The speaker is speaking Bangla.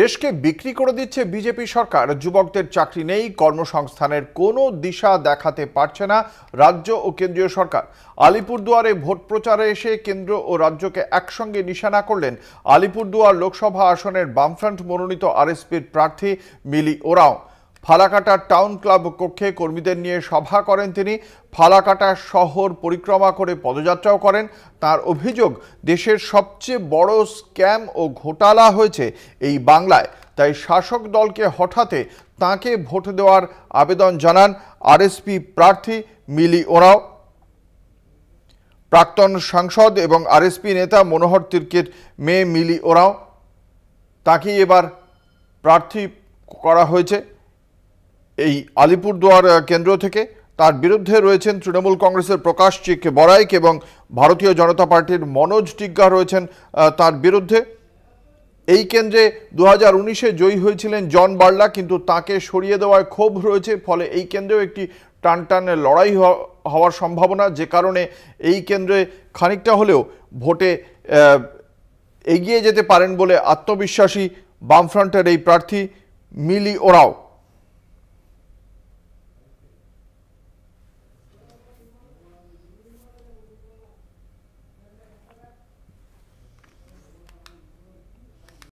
দেশকে বিক্রি করে দিচ্ছে বিজেপি সরকার যুবকদের চাকরি নেই কর্মসংস্থানের কোনো দিশা দেখাতে পারছে না রাজ্য ও কেন্দ্রীয় সরকার আলিপুরদুয়ারে ভোট প্রচারে এসে কেন্দ্র ও রাজ্যকে একসঙ্গে নিশানা করলেন আলিপুরদুয়ার লোকসভা আসনের বামফ্রন্ট মনোনীত আরএসপির প্রার্থী মিলি ওরাও ফালাকাটা টাউন ক্লাব কক্ষে কর্মীদের নিয়ে সভা করেন তিনি ফালাকাটা শহর পরিক্রমা করে পদযাত্রাও করেন তার অভিযোগ দেশের সবচেয়ে বড় স্ক্যাম ও ঘোটালা হয়েছে এই বাংলায় তাই শাসক দলকে হঠাতে তাকে ভোট দেওয়ার আবেদন জানান আরএসপি প্রার্থী মিলি ওরাও প্রাক্তন সাংসদ এবং আরএসপি নেতা মনোহর তির্কের মেয়ে মিলি ওরাও তাকে এবার প্রার্থী করা হয়েছে এই আলিপুরদুয়ার কেন্দ্র থেকে তার বিরুদ্ধে রয়েছেন তৃণমূল কংগ্রেসের প্রকাশ চিক বরাইক এবং ভারতীয় জনতা পার্টির মনোজ টিগ্গা রয়েছেন তার বিরুদ্ধে এই কেন্দ্রে দু হাজার জয়ী হয়েছিলেন জন বার্লা কিন্তু তাকে সরিয়ে দেওয়ায় ক্ষোভ রয়েছে ফলে এই কেন্দ্রেও একটি টান টানে লড়াই হওয়ার সম্ভাবনা যে কারণে এই কেন্দ্রে খানিকটা হলেও ভোটে এগিয়ে যেতে পারেন বলে আত্মবিশ্বাসী বামফ্রন্টের এই প্রার্থী মিলি ওরাও